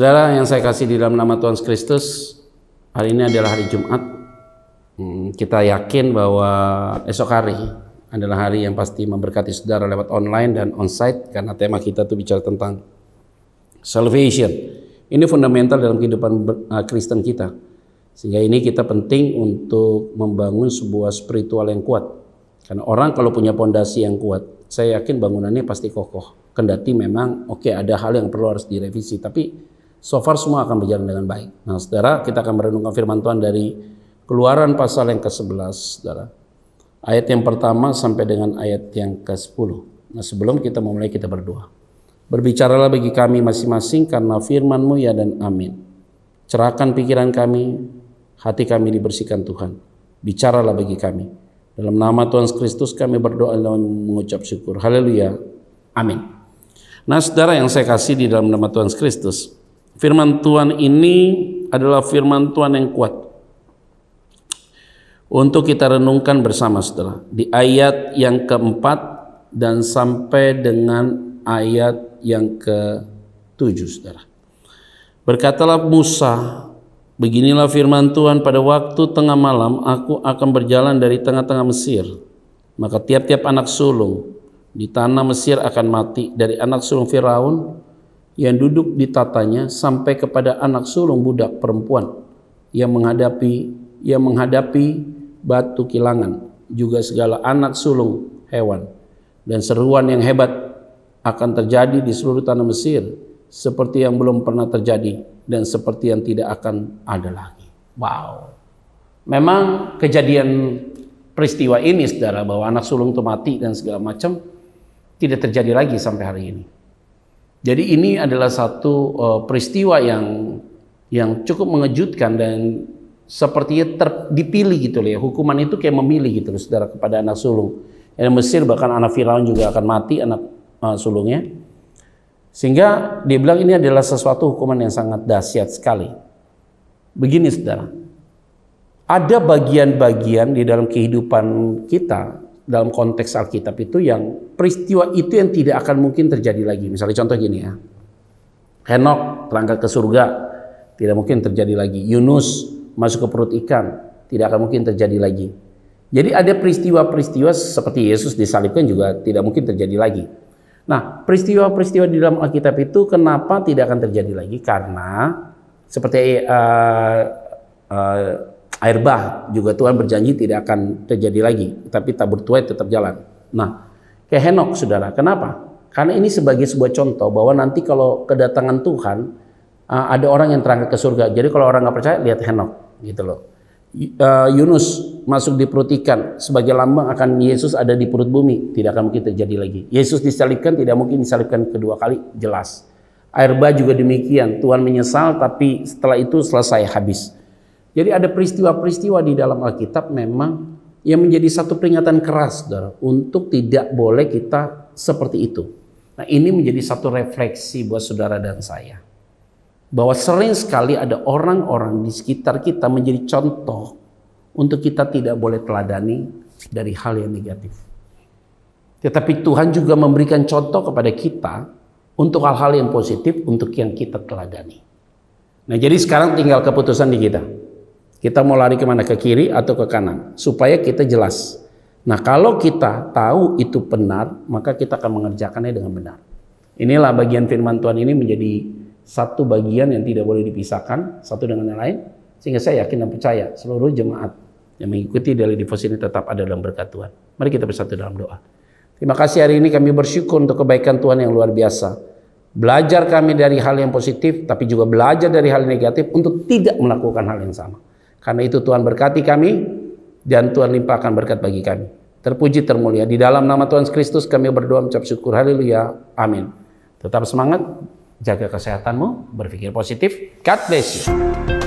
Saudara yang saya kasih di dalam nama Tuhan Kristus, hari ini adalah hari Jumat. Hmm, kita yakin bahwa esok hari adalah hari yang pasti memberkati saudara lewat online dan onsite karena tema kita itu bicara tentang salvation. Ini fundamental dalam kehidupan eh, Kristen kita. Sehingga ini kita penting untuk membangun sebuah spiritual yang kuat. Karena orang kalau punya pondasi yang kuat, saya yakin bangunannya pasti kokoh. Kendati memang oke okay, ada hal yang perlu harus direvisi, tapi so far semua akan berjalan dengan baik. Nah, saudara, kita akan merenungkan firman Tuhan dari Keluaran pasal yang ke-11, saudara. Ayat yang pertama sampai dengan ayat yang ke-10. Nah, sebelum kita memulai, kita berdoa. Berbicaralah bagi kami masing-masing karena firman-Mu ya dan amin. Cerahkan pikiran kami, hati kami dibersihkan Tuhan. Bicaralah bagi kami. Dalam nama Tuhan Kristus kami berdoa dan mengucap syukur. Haleluya. Amin. Nah saudara yang saya kasih di dalam nama Tuhan Kristus, firman Tuhan ini adalah firman Tuhan yang kuat. Untuk kita renungkan bersama setelah di ayat yang keempat dan sampai dengan ayat yang ke tujuh saudara. Berkatalah Musa, beginilah firman Tuhan pada waktu tengah malam aku akan berjalan dari tengah-tengah Mesir. Maka tiap-tiap anak sulung di tanah Mesir akan mati dari anak sulung Firaun yang duduk di tatanya sampai kepada anak sulung budak perempuan yang menghadapi yang menghadapi batu kilangan juga segala anak sulung hewan dan seruan yang hebat akan terjadi di seluruh tanah Mesir seperti yang belum pernah terjadi dan seperti yang tidak akan ada lagi. Wow. Memang kejadian peristiwa ini saudara bahwa anak sulung itu mati dan segala macam tidak terjadi lagi sampai hari ini. Jadi ini adalah satu uh, peristiwa yang yang cukup mengejutkan dan sepertinya ter, dipilih gitu loh ya. Hukuman itu kayak memilih gitu loh saudara kepada anak sulung. Dan Mesir bahkan anak Firaun juga akan mati anak uh, sulungnya. Sehingga dia bilang ini adalah sesuatu hukuman yang sangat dahsyat sekali. Begini saudara, ada bagian-bagian di dalam kehidupan kita dalam konteks Alkitab itu yang peristiwa itu yang tidak akan mungkin terjadi lagi. Misalnya contoh gini ya. Henok terangkat ke surga, tidak mungkin terjadi lagi. Yunus masuk ke perut ikan, tidak akan mungkin terjadi lagi. Jadi ada peristiwa-peristiwa seperti Yesus disalibkan juga tidak mungkin terjadi lagi. Nah, peristiwa-peristiwa di dalam Alkitab itu kenapa tidak akan terjadi lagi? Karena seperti uh, uh, air bah juga Tuhan berjanji tidak akan terjadi lagi, tapi tabur tuai tetap jalan. Nah, ke Henok saudara, kenapa? Karena ini sebagai sebuah contoh bahwa nanti kalau kedatangan Tuhan eh, ada orang yang terangkat ke surga. Jadi kalau orang nggak percaya lihat Henok gitu loh. Eh, Yunus masuk di perut ikan sebagai lambang akan Yesus ada di perut bumi tidak akan mungkin terjadi lagi. Yesus disalibkan tidak mungkin disalibkan kedua kali jelas. Air bah juga demikian. Tuhan menyesal tapi setelah itu selesai habis. Jadi ada peristiwa-peristiwa di dalam Alkitab memang yang menjadi satu peringatan keras saudara, untuk tidak boleh kita seperti itu. Nah ini menjadi satu refleksi buat saudara dan saya. Bahwa sering sekali ada orang-orang di sekitar kita menjadi contoh untuk kita tidak boleh teladani dari hal yang negatif. Tetapi Tuhan juga memberikan contoh kepada kita untuk hal-hal yang positif untuk yang kita teladani. Nah jadi sekarang tinggal keputusan di kita. Kita mau lari kemana? Ke kiri atau ke kanan? Supaya kita jelas. Nah kalau kita tahu itu benar, maka kita akan mengerjakannya dengan benar. Inilah bagian firman Tuhan ini menjadi satu bagian yang tidak boleh dipisahkan satu dengan yang lain. Sehingga saya yakin dan percaya seluruh jemaat yang mengikuti dari divos ini tetap ada dalam berkat Tuhan. Mari kita bersatu dalam doa. Terima kasih hari ini kami bersyukur untuk kebaikan Tuhan yang luar biasa. Belajar kami dari hal yang positif, tapi juga belajar dari hal negatif untuk tidak melakukan hal yang sama. Karena itu Tuhan berkati kami dan Tuhan limpahkan berkat bagi kami. Terpuji termulia di dalam nama Tuhan Kristus kami berdoa mengucap syukur haleluya. Amin. Tetap semangat, jaga kesehatanmu, berpikir positif. God bless you.